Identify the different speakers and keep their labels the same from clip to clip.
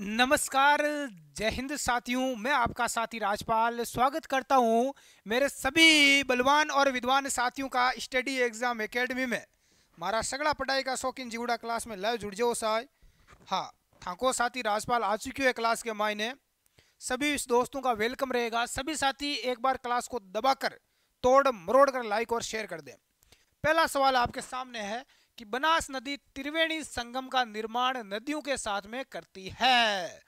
Speaker 1: नमस्कार जय हिंद साथियों मैं आपका साथी राजपाल स्वागत करता हूं मेरे सभी बलवान और विद्वान साथियों का स्टडी एग्जाम एकेडमी में मारा सगड़ा पढ़ाई का शौकीन जीवड़ा क्लास में लाइव जुड़ जाओ साय हाँ ठाको साथी राजपाल आ चुकी है क्लास के मायने सभी इस दोस्तों का वेलकम रहेगा सभी साथी एक बार क्लास को दबाकर तोड़ मरोड़ कर लाइक और शेयर कर दें पहला सवाल आपके सामने है कि बनास नदी त्रिवेणी संगम का निर्माण नदियों के साथ में करती है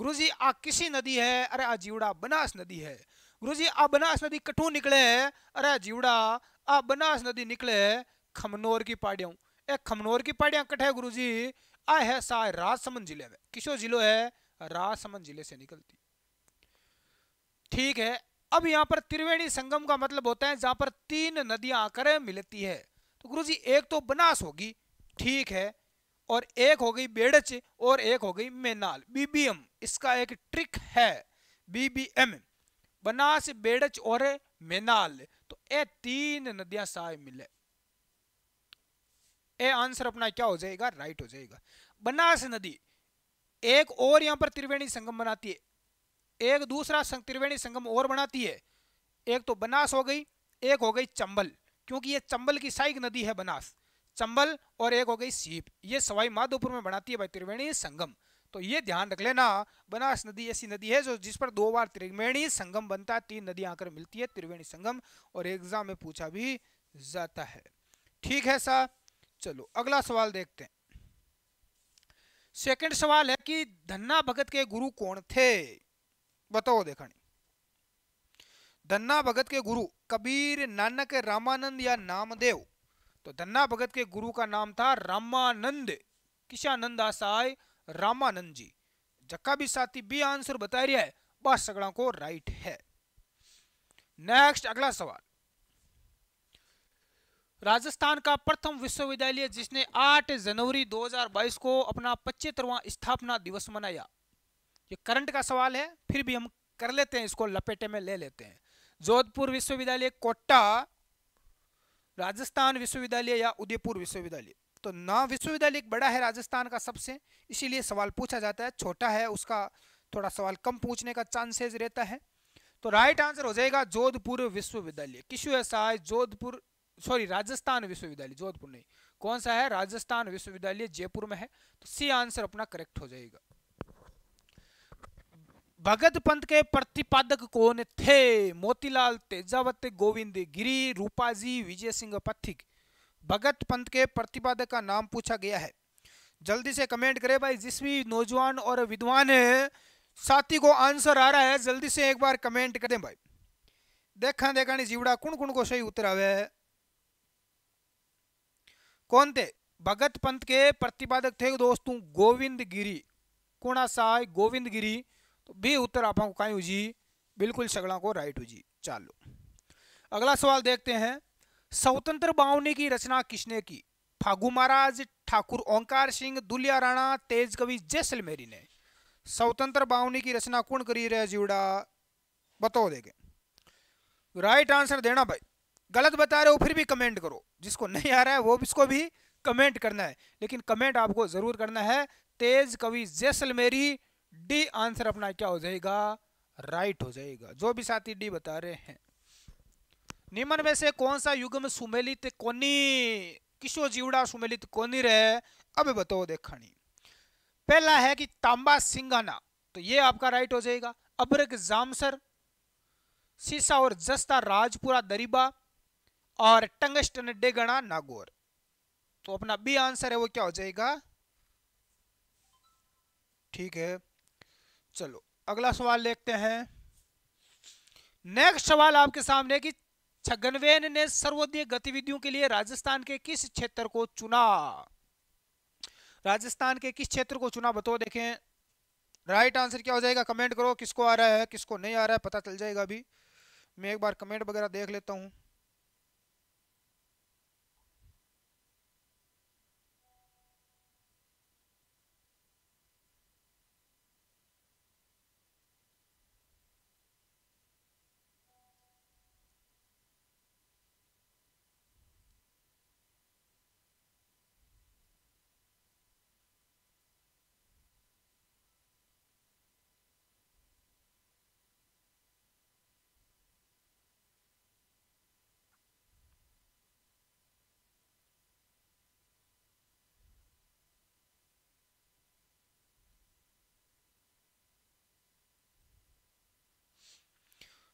Speaker 1: गुरुजी आ किसी नदी है अरे आ जीवड़ा बनास नदी है गुरुजी आ बनास नदी कठू निकले है अरे जीवड़ा आ बनास नदी निकले है खमनोर की पाड़ियों ए खमनोर की है गुरु जी आ है सा राजसमंद जिले में किसो जिलो है राजसमंद जिले से निकलती ठीक है अब यहाँ पर त्रिवेणी संगम का मतलब होता है जहां पर तीन नदियां आकर मिलती है तो गुरु जी एक तो बनास होगी ठीक है और एक हो गई बेड़च और एक हो गई मेनाल बीबीएम इसका एक ट्रिक है बीबीएम बनास बेड़च और मेनाल तो ये तीन नदियां साय मिले ए आंसर अपना क्या हो जाएगा राइट हो जाएगा बनास नदी एक और यहां पर त्रिवेणी संगम बनाती है एक दूसरा संग, त्रिवेणी संगम और बनाती है एक तो बनास हो गई एक हो गई चंबल क्योंकि ये चंबल की साइक नदी है बनास चंबल और एक हो गई सीप ये सवाई माधोपुर में बनाती है त्रिवेणी संगम तो ये ध्यान रख लेना बनास नदी ऐसी नदी है जो जिस पर दो बार त्रिवेणी संगम बनता है तीन नदियां आकर मिलती है त्रिवेणी संगम और एग्जाम में पूछा भी जाता है ठीक है सा चलो अगला सवाल देखते हैं सेकंड सवाल है कि धन्ना भगत के गुरु कौन थे बताओ देखा धन्ना भगत के गुरु कबीर नानक रामानंद या नामदेव तो धन्ना भगत के गुरु का नाम था रामानंद किशानंद आसाय रामानंद जी जक्का भी साथी बी आंसर बता रहा है बस सगड़ा को राइट है नेक्स्ट अगला सवाल राजस्थान का प्रथम विश्वविद्यालय जिसने 8 जनवरी 2022 को अपना पचहत्तरवा स्थापना दिवस मनाया ये करंट का सवाल है फिर भी हम कर लेते हैं इसको लपेटे में ले लेते हैं जोधपुर विश्वविद्यालय कोटा राजस्थान विश्वविद्यालय या उदयपुर विश्वविद्यालय तो ना विश्वविद्यालय बड़ा है राजस्थान का सबसे इसीलिए सवाल पूछा जाता है छोटा है उसका थोड़ा सवाल कम पूछने का चांसेस रहता है तो राइट आंसर हो जाएगा जोधपुर विश्वविद्यालय किशु ऐसा है जोधपुर सॉरी राजस्थान विश्वविद्यालय जोधपुर नहीं कौन सा है राजस्थान विश्वविद्यालय जयपुर में है तो सी आंसर अपना करेक्ट हो जाएगा भगत पंथ के प्रतिपादक कौन थे मोतीलाल तेजावत गोविंद गिरी रूपाजी विजय सिंह पथिक भगत पंथ के प्रतिपादक का नाम पूछा गया है जल्दी से कमेंट करें भाई जिस भी नौजवान और विद्वान साथी को आंसर आ रहा है जल्दी से एक बार कमेंट कर भाई देखा देखा नहीं जीवड़ा कुण कुण को सही उत्तर आवे कौन थे भगत पंथ के प्रतिपादक थे दोस्तों गोविंद गिरी सा गोविंद गिरी बी उत्तर आप जी बिल्कुल सगड़ा को राइट हो जी चालो अगला सवाल देखते हैं स्वतंत्र बावनी की रचना किसने की फागु महाराज ठाकुर ओंकार सिंह दुलिया राणा तेज कवि जैसलमेरी ने स्वतंत्र बावनी की रचना कौन करी रहे जीवड़ा बताओ देखे राइट आंसर देना भाई गलत बता रहे हो फिर भी कमेंट करो जिसको नहीं आ रहा है वो इसको भी कमेंट करना है लेकिन कमेंट आपको जरूर करना है तेज कवि जैसलमेरी डी आंसर अपना क्या हो जाएगा राइट हो जाएगा जो भी साथी डी बता रहे हैं निम्न में से कौन सा युग में सुमेलित कोनी किशो जीवड़ा सुमेलित कोनी रहे अब बताओ देखानी पहला है कि तांबा सिंगाना तो ये आपका राइट हो जाएगा अब्रक जामसर सीसा और जस्ता राजपुरा दरीबा और टंगस्टन डेगणा नागौर तो अपना बी आंसर है वो क्या हो जाएगा ठीक है चलो अगला सवाल देखते हैं नेक्स्ट सवाल आपके सामने कि छगनवेन ने सर्वोदय गतिविधियों के लिए राजस्थान के किस क्षेत्र को चुना राजस्थान के किस क्षेत्र को चुना बताओ देखें राइट आंसर क्या हो जाएगा कमेंट करो किसको आ रहा है किसको नहीं आ रहा है पता चल जाएगा अभी मैं एक बार कमेंट वगैरह देख लेता हूँ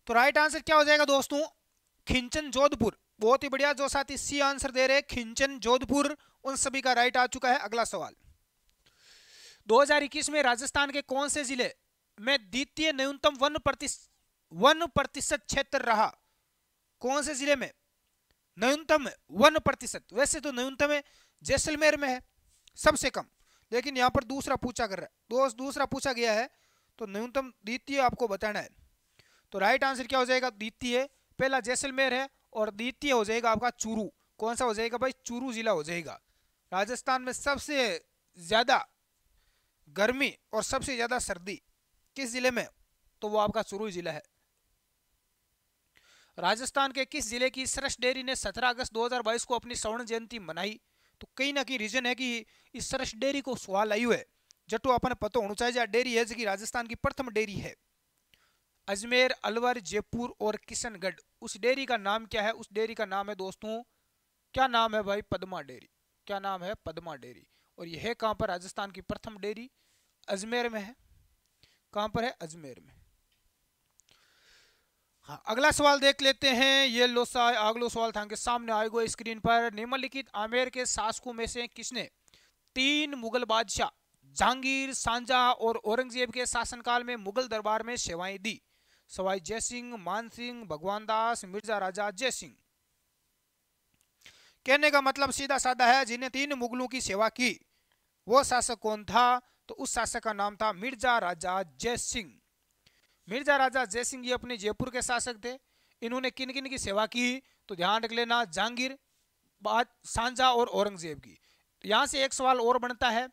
Speaker 1: तो राइट आंसर क्या हो जाएगा दोस्तों खिंचन जोधपुर बहुत ही बढ़िया जो साथी सी आंसर दे रहे खिंचन जोधपुर उन सभी का राइट आ चुका है अगला सवाल 2021 में राजस्थान के कौन से जिले में द्वितीय न्यूनतम वन प्रतिशत वन प्रतिशत क्षेत्र रहा कौन से जिले में न्यूनतम वन प्रतिशत वैसे तो न्यूनतम है जैसलमेर में है सबसे कम लेकिन यहाँ पर दूसरा पूछा कर रहा है दोस्त दूसरा पूछा गया है तो न्यूनतम द्वितीय आपको बताना है तो राइट आंसर क्या हो जाएगा द्वितीय पहला जैसलमेर है और द्वितीय हो जाएगा आपका चूरू कौन सा हो जाएगा भाई चूरू जिला हो जाएगा राजस्थान में सबसे ज़्यादा गर्मी और सबसे ज़्यादा सर्दी किस जिले में तो वो आपका चूरू जिला है राजस्थान के किस जिले की सरस डेयरी ने 17 अगस्त 2022 को अपनी स्वर्ण जयंती मनाई तो कहीं ना कहीं रीजन है कि इस सरस डेयरी को सवाल आयु है जटो अपन पतो होना चाहिए डेयरी है जो राजस्थान की प्रथम डेयरी है अजमेर अलवर जयपुर और किशनगढ़ उस डेयरी का नाम क्या है उस डेयरी का नाम है दोस्तों क्या नाम है भाई पदमा डेयरी क्या नाम है पदमा डेयरी और यह कहाँ पर राजस्थान की प्रथम डेयरी अजमेर में है कहाँ पर है अजमेर में हाँ अगला सवाल देख लेते हैं ये लोसा अगलो सवाल था के सामने आएगा स्क्रीन पर निम्नलिखित आमेर के शासकों में से किसने तीन मुगल बादशाह जहांगीर सांझा और औरंगजेब के शासनकाल में मुगल दरबार में सेवाएं दी सवाई जय सिंह मान सिंह भगवान दास मिर्जा राजा जय सिंह कहने का मतलब सीधा साधा है जिन्हें तीन मुगलों की सेवा की वो शासक कौन था तो उस शासक का नाम था मिर्जा राजा जय सिंह मिर्जा राजा जय सिंह ये अपने जयपुर के शासक थे इन्होंने किन किन की सेवा की तो ध्यान रख लेना जहांगीर बाद सांझा और औरंगजेब की यहाँ से एक सवाल और बनता है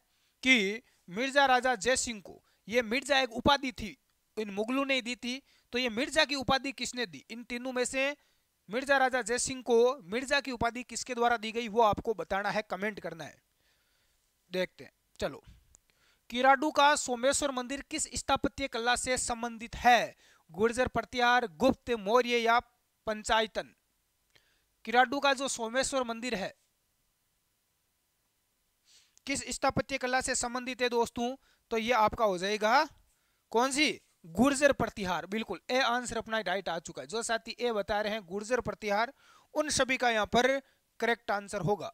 Speaker 1: कि मिर्जा राजा जय सिंह को ये मिर्जा एक उपाधि थी इन मुगलों ने दी थी तो ये मिर्जा की उपाधि किसने दी इन तीनों में से मिर्जा राजा जय सिंह को मिर्जा की उपाधि किसके द्वारा दी गई वो आपको बताना है कमेंट करना है देखते हैं चलो किराडू का सोमेश्वर मंदिर किस स्थापत्य कला से संबंधित है गुर्जर प्रत्यार गुप्त मौर्य या पंचायतन किराडू का जो सोमेश्वर मंदिर है किस स्थापत्य कला से संबंधित है दोस्तों तो ये आपका हो जाएगा कौन सी गुर्जर प्रतिहार बिल्कुल ए आंसर अपना डाइट आ चुका है जो साथी ए बता रहे हैं गुर्जर प्रतिहार उन सभी का यहाँ पर करेक्ट आंसर होगा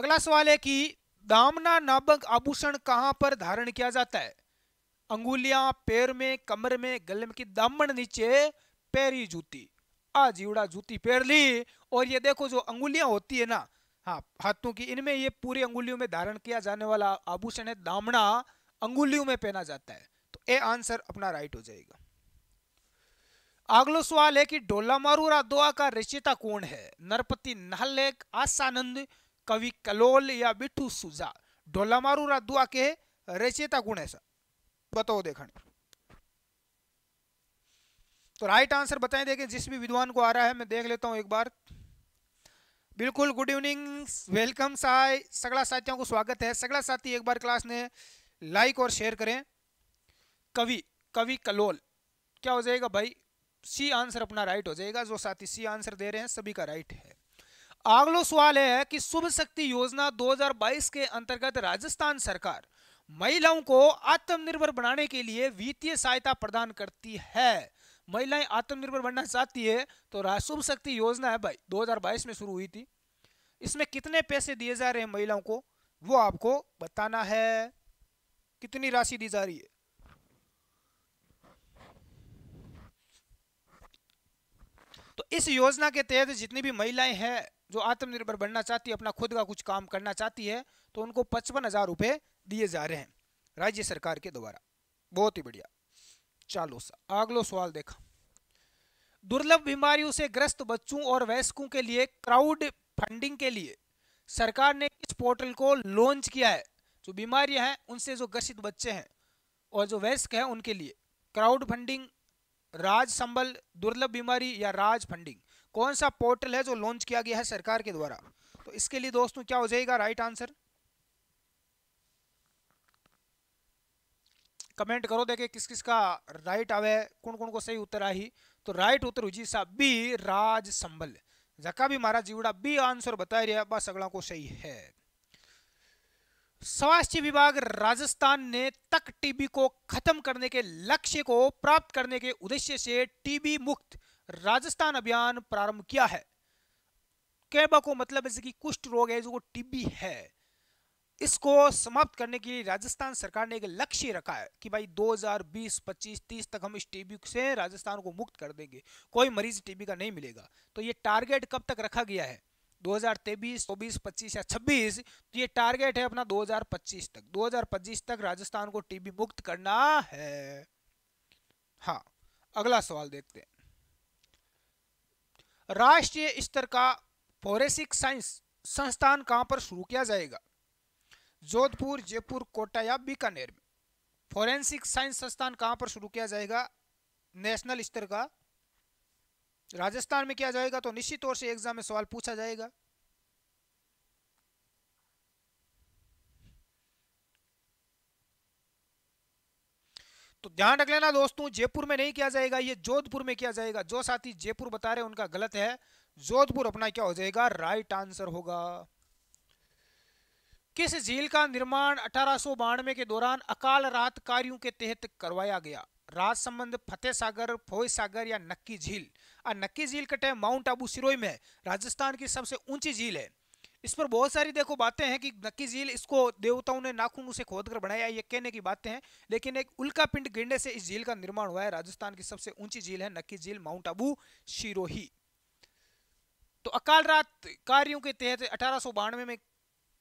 Speaker 1: अगला सवाल है कि दामना नाबक आभूषण कहाँ पर धारण किया जाता है अंगुलिया पैर में कमर में गले में की दामन नीचे पैरी जूती आ जीवड़ा जूती पैर ली और ये देखो जो अंगुलिया होती है ना हाँ हाथों की इनमें ये पूरी अंगुलियों में धारण किया जाने वाला आभूषण है दामना अंगुलियों में पहना जाता है ए आंसर अपना राइट हो जाएगा अगलो सवाल है कि डोलामारू रादोआ का रचयिता कौन है नरपति नहलेख आसानंद कवि कलोल या बिठू सुजा डोलामारू रादोआ के रचयिता कौन है सर बताओ देखने तो राइट आंसर बताएं देखें जिस भी विद्वान को आ रहा है मैं देख लेता हूं एक बार बिल्कुल गुड इवनिंग वेलकम साय सगला साथियों को स्वागत है सगला साथी एक बार क्लास ने लाइक और शेयर करें कवि कवि कलोल क्या हो जाएगा भाई सी आंसर अपना राइट हो जाएगा जो साथी सी आंसर दे रहे हैं सभी का राइट है अगलो सवाल है कि शुभ शक्ति योजना 2022 के अंतर्गत राजस्थान सरकार महिलाओं को आत्मनिर्भर बनाने के लिए वित्तीय सहायता प्रदान करती है महिलाएं आत्मनिर्भर बनना चाहती है तो शुभ शक्ति योजना है भाई 2022 में शुरू हुई थी इसमें कितने पैसे दिए जा रहे हैं महिलाओं को वो आपको बताना है कितनी राशि दी जा रही है तो इस योजना के तहत जितनी भी महिलाएं हैं जो आत्मनिर्भर बनना चाहती है अपना खुद का कुछ काम करना चाहती है तो उनको पचपन हजार रुपए दिए जा रहे हैं राज्य सरकार के द्वारा बहुत ही बढ़िया चलो अगलो सवाल देखा दुर्लभ बीमारियों से ग्रस्त बच्चों और वयस्कों के लिए क्राउड फंडिंग के लिए सरकार ने इस पोर्टल को लॉन्च किया है जो बीमारियां हैं उनसे जो ग्रसित बच्चे हैं और जो वयस्क हैं उनके लिए क्राउड फंडिंग राज संबल दुर्लभ बीमारी या राज फंडिंग कौन सा पोर्टल है जो लॉन्च किया गया है सरकार के द्वारा तो इसके लिए दोस्तों क्या हो जाएगा राइट आंसर कमेंट करो देखे किस किस का राइट आवे कौन कौन को सही उत्तर आई तो राइट उत्तर जी साहब बी राज संबल जका भी महाराज जीवड़ा बी आंसर बता रहा बस अगला को सही है स्वास्थ्य विभाग राजस्थान ने तक टीबी को खत्म करने के लक्ष्य को प्राप्त करने के उद्देश्य से टीबी मुक्त राजस्थान अभियान प्रारंभ किया है कैबा को मतलब जैसे कि कुष्ठ रोग है जो टीबी है इसको समाप्त करने के लिए राजस्थान सरकार ने एक लक्ष्य रखा है कि भाई 2020, 25, 30 तक हम इस टीबी से राजस्थान को मुक्त कर देंगे कोई मरीज टीबी का नहीं मिलेगा तो ये टारगेट कब तक रखा गया है 2023, 24, 25 या 26 तो ये टारगेट है अपना 2025 तक 2025 तक राजस्थान को टीबी मुक्त करना है हाँ अगला सवाल देखते हैं राष्ट्रीय स्तर का फोरेसिक साइंस संस्थान कहाँ पर शुरू किया जाएगा जोधपुर जयपुर कोटा या बीकानेर में फोरेंसिक साइंस संस्थान कहाँ पर शुरू किया जाएगा नेशनल स्तर का राजस्थान में किया जाएगा तो निश्चित तौर से एग्जाम में सवाल पूछा जाएगा तो ध्यान रख लेना दोस्तों जयपुर में नहीं किया जाएगा ये जोधपुर में किया जाएगा जो साथी जयपुर बता रहे उनका गलत है जोधपुर अपना क्या हो जाएगा राइट आंसर होगा किस झील का निर्माण अठारह के दौरान अकाल राहत कार्यों के तहत करवाया गया राज संबंध फतेह सागर फोई सागर या नक्की झील और नक्की झील कटे माउंट आबू सिरोई में राजस्थान की सबसे ऊंची झील है इस पर बहुत सारी देखो बातें हैं कि नक्की झील इसको देवताओं ने नाखून उसे खोद कर बनाया ये कहने की बातें हैं लेकिन एक उल्का पिंड गिरने से इस झील का निर्माण हुआ है राजस्थान की सबसे ऊंची झील है नक्की झील माउंट आबू सिरोही तो अकाल रात कार्यों के तहत अठारह में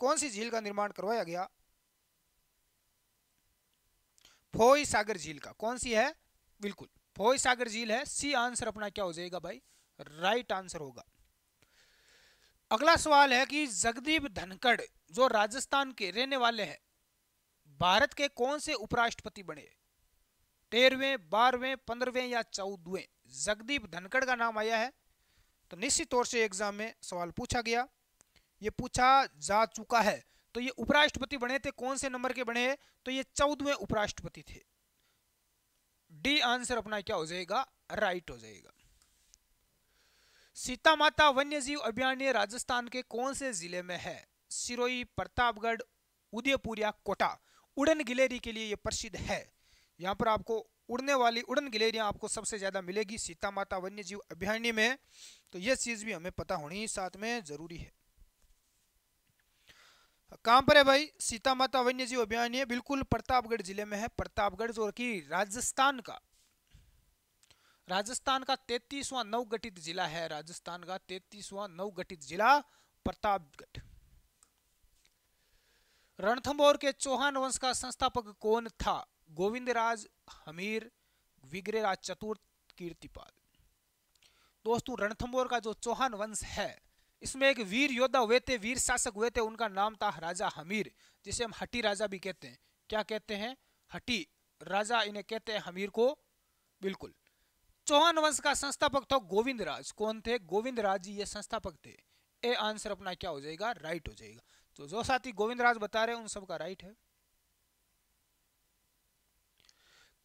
Speaker 1: कौन सी झील का निर्माण करवाया गया फोई सागर झील का कौन सी है बिल्कुल फोई सागर झील है सी आंसर अपना क्या हो जाएगा भाई राइट आंसर होगा अगला सवाल है कि जगदीप धनखड़ जो राजस्थान के रहने वाले हैं भारत के कौन से उपराष्ट्रपति बने तेरहवें बारहवें पंद्रहवें या चौदहवें जगदीप धनखड़ का नाम आया है तो निश्चित तौर से एग्जाम में सवाल पूछा गया ये पूछा जा चुका है तो ये उपराष्ट्रपति बने थे कौन से नंबर के बने तो ये चौदहवें उपराष्ट्रपति थे डी आंसर अपना क्या हो जाएगा राइट हो जाएगा सीता माता वन्य जीव अभ्यारण्य राजस्थान के कौन से जिले में है सिरोही प्रतापगढ़ उदयपुर या कोटा उड़न गिलेरी के लिए यह प्रसिद्ध है यहाँ पर आपको उड़ने वाली उड़न गिलेरिया आपको सबसे ज़्यादा मिलेगी सीता माता वन्य जीव अभ्यारण्य में तो यह चीज़ भी हमें पता होनी साथ में ज़रूरी है कहाँ पर है भाई सीता माता वन्य जीव अभियान ये बिल्कुल प्रतापगढ़ जिले में है प्रतापगढ़ जो की राजस्थान का राजस्थान का तैतीसवां नवगठित जिला है राजस्थान का तैतीसवां नवगठित जिला प्रतापगढ़ रणथंबोर के चौहान वंश का संस्थापक कौन था गोविंद राज हमीर विग्रेराज चतुर्थ कीर्तिपाल दोस्तों रणथंबोर का जो चौहान वंश है इसमें एक वीर योद्धा हुए थे वीर शासक हुए थे उनका नाम था राजा हमीर जिसे हम हटी राजा भी कहते हैं क्या कहते हैं हटी राजा इन्हें कहते हैं हमीर को बिल्कुल चौहान वंश का संस्थापक था गोविंद राज कौन थे गोविंद राज जी ये संस्थापक थे ए आंसर अपना क्या हो जाएगा राइट हो जाएगा तो जो साथी गोविंद राज बता रहे हैं उन सबका राइट है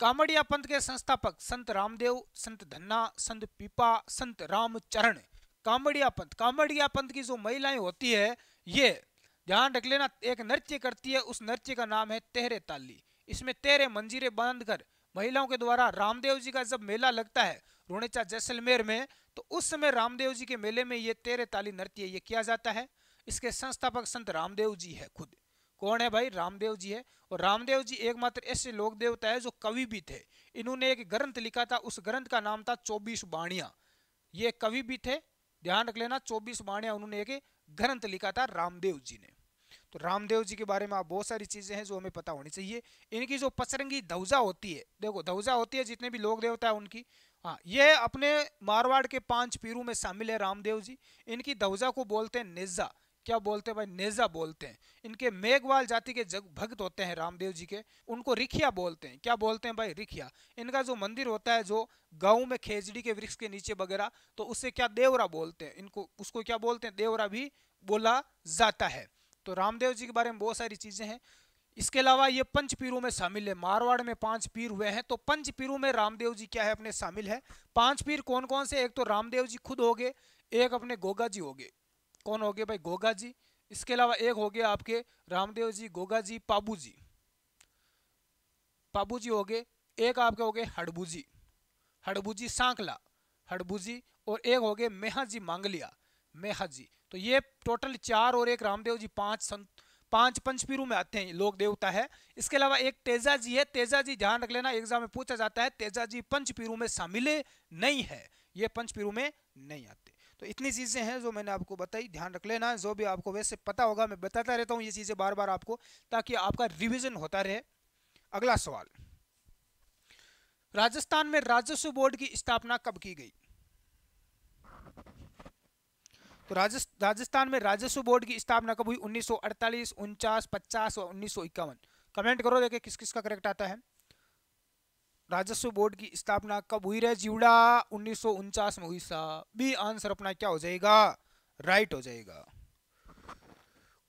Speaker 1: कामड़िया पंथ के संस्थापक संत रामदेव संत धन्ना संत पीपा संत रामचरण कांबड़िया पंथ कांबड़िया पंथ की जो महिलाएं होती है ये ध्यान रख लेना एक नृत्य करती है उस नृत्य का नाम है तेहरे ताली इसमें तेरे मंजीरे बांधकर महिलाओं के द्वारा रामदेव जी का जब मेला लगता है रोणेचा जैसलमेर में तो उस समय रामदेव जी के मेले में ये तेरे ताली नृत्य ये किया जाता है इसके संस्थापक संत रामदेव जी है खुद कौन है भाई रामदेव जी है और रामदेव जी एकमात्र ऐसे लोक देवता है जो कवि भी थे इन्होंने एक ग्रंथ लिखा था उस ग्रंथ का नाम था चौबीस बाणिया ये कवि भी थे ध्यान रख लेना चौबीस वाणिया उन्होंने एक ग्रंथ लिखा था रामदेव जी ने तो रामदेव जी के बारे में आप बहुत सारी चीजें हैं जो हमें पता होनी चाहिए इनकी जो पसरंगी धवजा होती है देखो धवजा होती है जितने भी लोग देवता है उनकी हाँ ये अपने मारवाड़ के पांच पीरू में शामिल है रामदेव जी इनकी धवजा को बोलते हैं निज्जा क्या बोलते हैं भाई नेजा बोलते हैं इनके मेघवाल जाति के जग भक्त होते हैं रामदेव जी के उनको रिखिया बोलते हैं क्या बोलते हैं भाई रिखिया इनका जो मंदिर होता है जो गाँव में खेजड़ी के वृक्ष के नीचे वगैरह तो उससे क्या देवरा बोलते हैं इनको उसको क्या बोलते हैं देवरा भी बोला जाता है तो रामदेव जी के बारे में बहुत सारी चीज़ें हैं इसके अलावा ये पंच पीरों में शामिल है मारवाड़ में पांच पीर हुए हैं तो पंच पीरों में रामदेव जी क्या है अपने शामिल है पांच पीर कौन कौन से एक तो रामदेव जी खुद हो गए एक अपने गोगा जी हो गए कौन हो गए भाई गोगा जी इसके अलावा एक हो गया आपके रामदेव जी गोगा जी पाबू जी पाबू जी हो गए एक आपके हो गए हड़बू जी हड़बू जी सांकला हड़बू जी और एक हो गए मेहा जी मांगलिया मेहा जी तो ये टोटल चार और एक रामदेव जी पांच संत पांच पंचपीरू में आते हैं लोक देवता है इसके अलावा एक तेजा जी है तेजा जी ध्यान रख लेना एग्जाम में पूछा जाता है तेजा जी पंचपीरू में शामिल नहीं है ये पंचपीरू में नहीं आते तो इतनी चीज़ें हैं जो मैंने आपको बताई ध्यान रख लेना जो भी आपको वैसे पता होगा मैं बताता रहता हूँ ये चीज़ें बार बार आपको ताकि आपका रिविज़न होता रहे अगला सवाल राजस्थान में राजस्व बोर्ड की स्थापना कब की गई तो राजस्थान में राजस्व बोर्ड की स्थापना कब हुई 1948, 49, 50 और उन्नीस कमेंट करो देखे किस किस का करेक्ट आता है राजस्व बोर्ड की स्थापना कब हुई रहे जीवड़ा उन्नीस में हुई सा बी आंसर अपना क्या हो जाएगा राइट हो जाएगा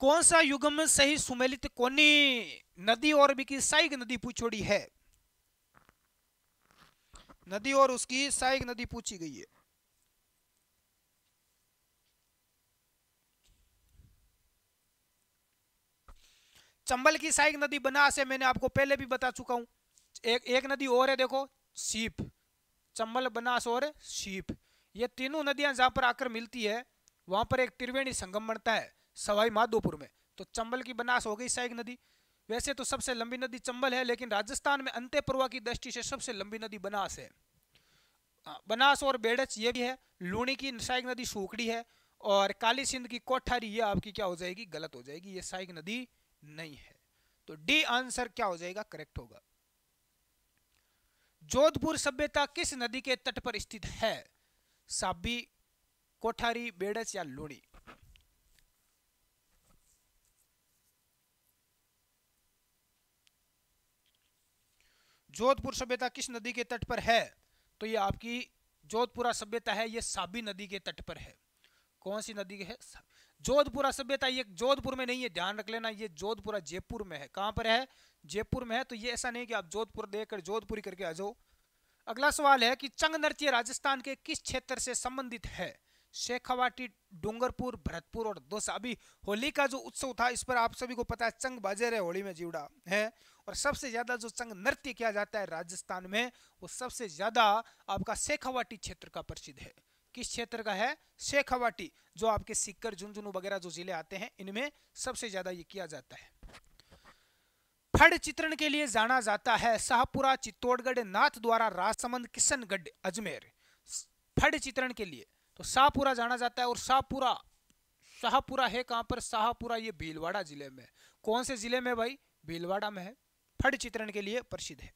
Speaker 1: कौन सा युगम सही सुमेलित कोनी नदी और भी की साइक नदी पूछोड़ी है नदी और उसकी साइक नदी पूछी गई है चंबल की साइक नदी बना से मैंने आपको पहले भी बता चुका हूं एक एक नदी और है देखो सीप चम्बल बनास और सीप ये तीनों नदियां जहां पर आकर मिलती है वहां पर एक त्रिवेणी संगम बनता है सवाई माधोपुर में तो चंबल की बनास हो गई सैग नदी वैसे तो सबसे लंबी नदी चंबल है लेकिन राजस्थान में पर्वा की दृष्टि से सबसे लंबी नदी बनास है बनास और बेड़च ये भी है लूणी की साइक नदी सूखड़ी है और काली सिंध की कोठारी ये आपकी क्या हो जाएगी गलत हो जाएगी ये साइक नदी नहीं है तो डी आंसर क्या हो जाएगा करेक्ट होगा जोधपुर सभ्यता किस नदी के तट पर स्थित है साबी कोठारी बेड़स या लोणी जोधपुर सभ्यता किस नदी के तट पर है तो ये आपकी जोधपुरा सभ्यता है ये साबी नदी के तट पर है कौन सी नदी है जोधपुर सभ्यता ये जोधपुर में नहीं है ध्यान रख लेना ये जोधपुर जयपुर में है कहाँ पर है जयपुर में है तो ये ऐसा नहीं कि आप जोधपुर देखकर जोधपुरी करके आ जाओ अगला सवाल है कि चंग नृत्य राजस्थान के किस क्षेत्र से संबंधित है शेखावाटी डूंगरपुर भरतपुर और दोसा अभी होली का जो उत्सव था इस पर आप सभी को पता है चंग बाजे रहे होली में जीवड़ा है और सबसे ज्यादा जो चंग नृत्य किया जाता है राजस्थान में वो सबसे ज्यादा आपका शेखावाटी क्षेत्र का प्रसिद्ध है किस क्षेत्र का है शेखावाटी जो आपके सिक्कर झुंझुनू वगैरह जो जिले आते हैं इनमें सबसे ज्यादा ये किया जाता है फड़ चित्रण के लिए जाना जाता है शाहपुरा चित्तौड़गढ़ नाथ द्वारा राजसमंद किशनगढ़ अजमेर फड़ चित्रण के लिए तो शाहपुरा जाना जाता है और शाहपुरा शाहपुरा है कहां पर शाहपुरा ये भीलवाड़ा जिले में कौन से जिले में भाई भीलवाड़ा में है फड़ चित्रण के लिए प्रसिद्ध है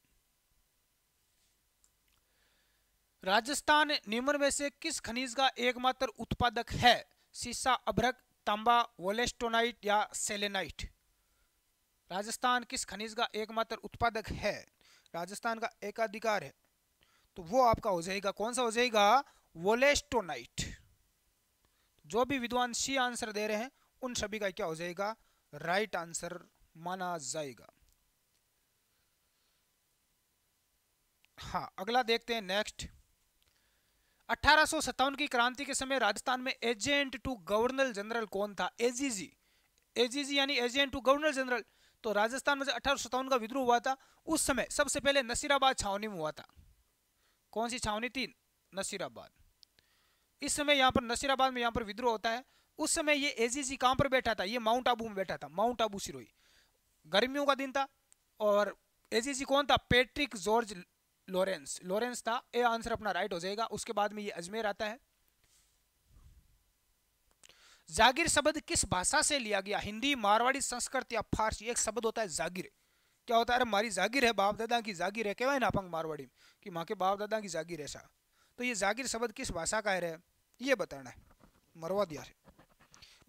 Speaker 1: राजस्थान निम्न में से किस खनिज का एकमात्र उत्पादक है सीसा अभ्रक तांबा वोलेस्टोनाइट या सेलेनाइट राजस्थान किस खनिज का एकमात्र उत्पादक है राजस्थान का एकाधिकार है तो वो आपका हो जाएगा कौन सा हो जाएगा वोलेस्टोनाइट जो भी विद्वान सी आंसर दे रहे हैं उन सभी का क्या हो जाएगा राइट आंसर माना जाएगा हाँ अगला देखते हैं नेक्स्ट अठारह की क्रांति के समय राजस्थान में एजेंट टू गवर्नर जनरल कौन था एजीजी एजीजी यानी एजेंट टू गवर्नर जनरल तो राजस्थान में जो अठारह का विद्रोह हुआ था उस समय सबसे पहले नसीराबाद छावनी में हुआ था कौन सी छावनी थी नसीराबाद इस समय यहाँ पर नसीराबाद में यहाँ पर विद्रोह होता है उस समय ये एजीजी कहाँ पर बैठा था ये माउंट आबू में बैठा था माउंट आबू सिरोही गर्मियों का दिन था और एजीजी कौन था पेट्रिक जॉर्ज लॉरेंस लॉरेंस था ए आंसर अपना राइट हो जाएगा उसके बाद में ये अजमेर आता है जागीर शब्द किस भाषा से लिया गया हिंदी मारवाड़ी संस्कृत या फारसी एक शब्द होता है जागीर क्या होता है अरे मारी जागीर है बाप दादा की जागीर है कहवा ना अपंग मारवाड़ी में कि माँ के बाप दादा की जागिर ऐसा तो ये जागीर शब्द किस भाषा का है ये बताना है मरवा दिया है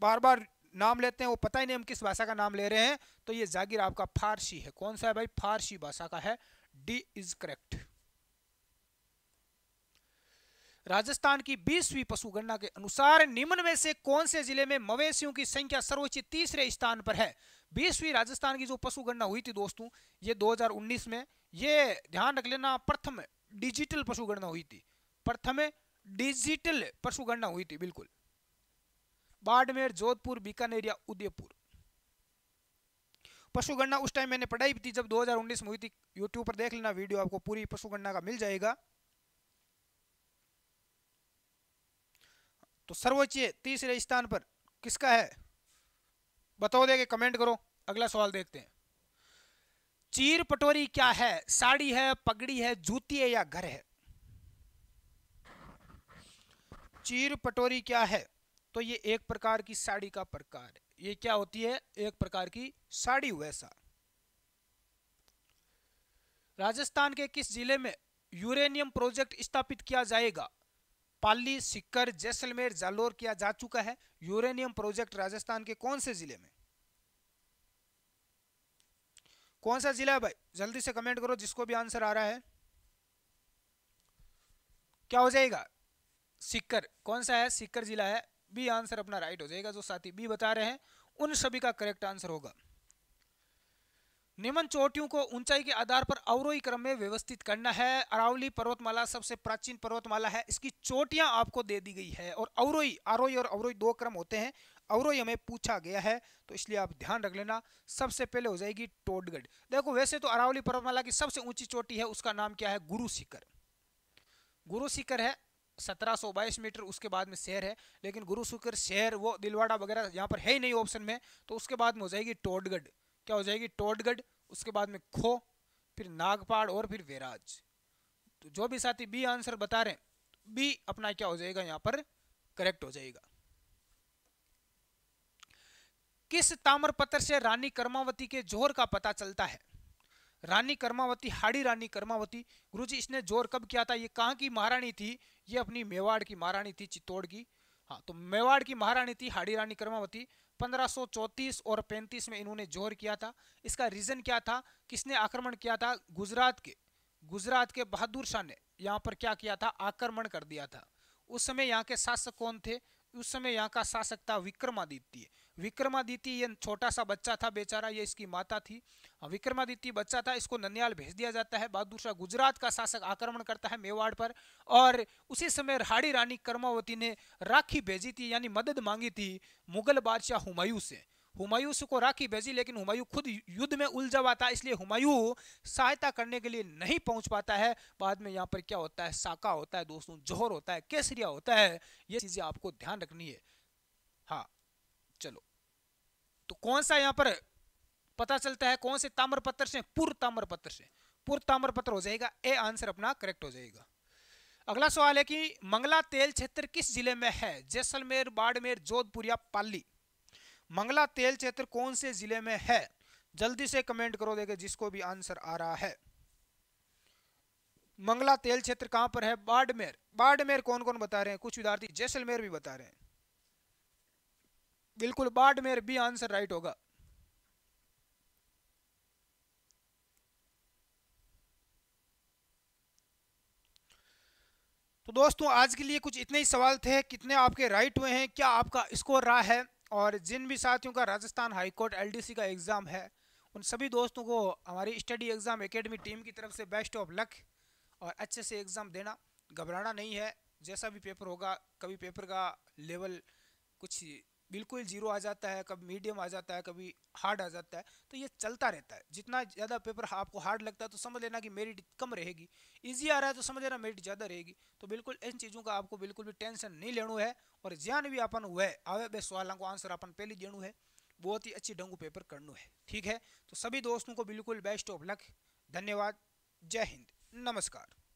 Speaker 1: बार बार नाम लेते हैं वो पता ही नहीं हम किस भाषा का नाम ले रहे हैं तो ये जागीर आपका फारसी है कौन सा है भाई फारसी भाषा का है डी इज करेक्ट राजस्थान की बीसवीं पशुगणना के अनुसार निम्न में से कौन से जिले में मवेशियों की संख्या सर्वोच्च तीसरे स्थान पर है बीसवीं राजस्थान की जो पशुगणना हुई थी दोस्तों ये 2019 में ये ध्यान रख लेना प्रथम डिजिटल पशुगणना हुई थी प्रथम डिजिटल पशुगणना हुई थी बिल्कुल बाड़मेर जोधपुर बीकानेर या उदयपुर पशु गणना उस टाइम मैंने पढ़ाई भी थी जब 2019 में हुई थी यूट्यूब पर देख लेना वीडियो आपको पूरी पशु गणना का मिल जाएगा तो सर्वोच्च तीसरे स्थान पर किसका है बताओ दे के कमेंट करो अगला सवाल देखते हैं चीर पटोरी क्या है साड़ी है पगड़ी है जूती है या घर है चीर पटोरी क्या है तो ये एक प्रकार की साड़ी का प्रकार है ये क्या होती है एक प्रकार की साड़ी वैसा राजस्थान के किस जिले में यूरेनियम प्रोजेक्ट स्थापित किया जाएगा पाली सिक्कर जैसलमेर जालोर किया जा चुका है यूरेनियम प्रोजेक्ट राजस्थान के कौन से जिले में कौन सा जिला है भाई जल्दी से कमेंट करो जिसको भी आंसर आ रहा है क्या हो जाएगा सिक्कर कौन सा है सिक्कर जिला है बी आंसर अपना राइट हो जाएगा जो साथी बी बता रहे हैं उन सभी का करेक्ट आंसर होगा निम्न चोटियों को ऊंचाई के आधार पर अवरोही क्रम में व्यवस्थित करना है अरावली पर्वतमाला सबसे प्राचीन पर्वतमाला है इसकी चोटियां आपको दे दी गई है और अवरोही आरोही और अवरोही दो क्रम होते हैं अवरोही हमें पूछा गया है तो इसलिए आप ध्यान रख लेना सबसे पहले हो जाएगी टोडगढ़ देखो वैसे तो अरावली पर्वतमाला की सबसे ऊंची चोटी है उसका नाम क्या है गुरु शिखर गुरु शिखर है सत्रह मीटर उसके बाद में शहर है लेकिन गुरु शुक्र शहर वो दिलवाड़ा वगैरह यहाँ पर है ही नहीं ऑप्शन में तो उसके बाद में हो जाएगी टोडगढ़ क्या हो जाएगी टोडगढ़ उसके बाद में खो फिर नागपाड़ और फिर वेराज तो जो भी साथी बी आंसर बता रहे हैं बी अपना क्या हो जाएगा यहाँ पर करेक्ट हो जाएगा किस ताम्रपत्र से रानी कर्मावती के जोहर का पता चलता है रानी कर्मावती हाड़ी रानी कर्मावती गुरुजी इसने जोर कब किया था ये कहाँ की महारानी थी ये अपनी मेवाड़ की महारानी थी चित्तौड़ की हाँ तो मेवाड़ की महारानी थी हाड़ी रानी कर्मावती 1534 और 35 में इन्होंने जोर किया था इसका रीज़न क्या था किसने आक्रमण किया था गुजरात के गुजरात के बहादुर शाह ने यहाँ पर क्या किया था आक्रमण कर दिया था उस समय यहाँ के शासक कौन थे उस समय यहाँ का शासक था विक्रमादित्य विक्रमादित्य छोटा सा बच्चा था बेचारा ये इसकी माता थी हाँ, विक्रमादित्य बच्चा था इसको नन्याल भेज दिया जाता है बाद दूसरा गुजरात का शासक आक्रमण करता है मेवाड़ पर और उसी समय रहाड़ी रानी कर्मावती ने राखी भेजी थी यानी मदद मांगी थी मुगल बादशाह हुमायूं से हुमायूं को राखी भेजी लेकिन हुमायूं खुद युद्ध में उलझा था इसलिए हुमायूं सहायता करने के लिए नहीं पहुंच पाता है बाद में यहाँ पर क्या होता है साका होता है दोस्तों जोहर होता है केसरिया होता है ये चीज़ें आपको ध्यान रखनी है हाँ चलो तो कौन सा यहाँ पर पता चलता है कौन से ताम्रपत्र से ताम्र पत्र से पुर पत्र हो जाएगा ए आंसर अपना करेक्ट हो जाएगा अगला सवाल है कि मंगला तेल क्षेत्र किस जिले में है जैसलमेर बाड़मेर जोधपुर या पाली मंगला तेल क्षेत्र कौन से जिले में है जल्दी से कमेंट करो देखे जिसको भी आंसर आ रहा है मंगला तेल क्षेत्र कहां पर है बाड़मेर बाड़मेर कौन कौन बता रहे हैं कुछ विद्यार्थी जैसलमेर भी बता रहे हैं बिल्कुल बाड़मेर बी आंसर राइट होगा तो दोस्तों आज के लिए कुछ इतने ही सवाल थे कितने आपके राइट हुए हैं क्या आपका स्कोर रहा है और जिन भी साथियों का राजस्थान हाईकोर्ट एलडीसी का एग्ज़ाम है उन सभी दोस्तों को हमारी स्टडी एग्ज़ाम एकेडमी टीम की तरफ से बेस्ट ऑफ लक और अच्छे से एग्ज़ाम देना घबराना नहीं है जैसा भी पेपर होगा कभी पेपर का लेवल कुछ बिल्कुल जीरो आ जाता है कभी मीडियम आ जाता है कभी हार्ड आ जाता है तो ये चलता रहता है जितना ज़्यादा पेपर आपको हार्ड लगता है तो समझ लेना कि मेरिट कम रहेगी इजी आ रहा है तो समझ लेना मेरिट ज़्यादा रहेगी तो बिल्कुल इन चीज़ों का आपको बिल्कुल भी टेंशन नहीं लेना है और ज्ञान भी अपन वह आवे बे सवालों को आंसर अपन पहले देना है बहुत ही अच्छी ढंग पेपर करना है ठीक है तो सभी दोस्तों को बिल्कुल बेस्ट ऑफ लक धन्यवाद जय हिंद नमस्कार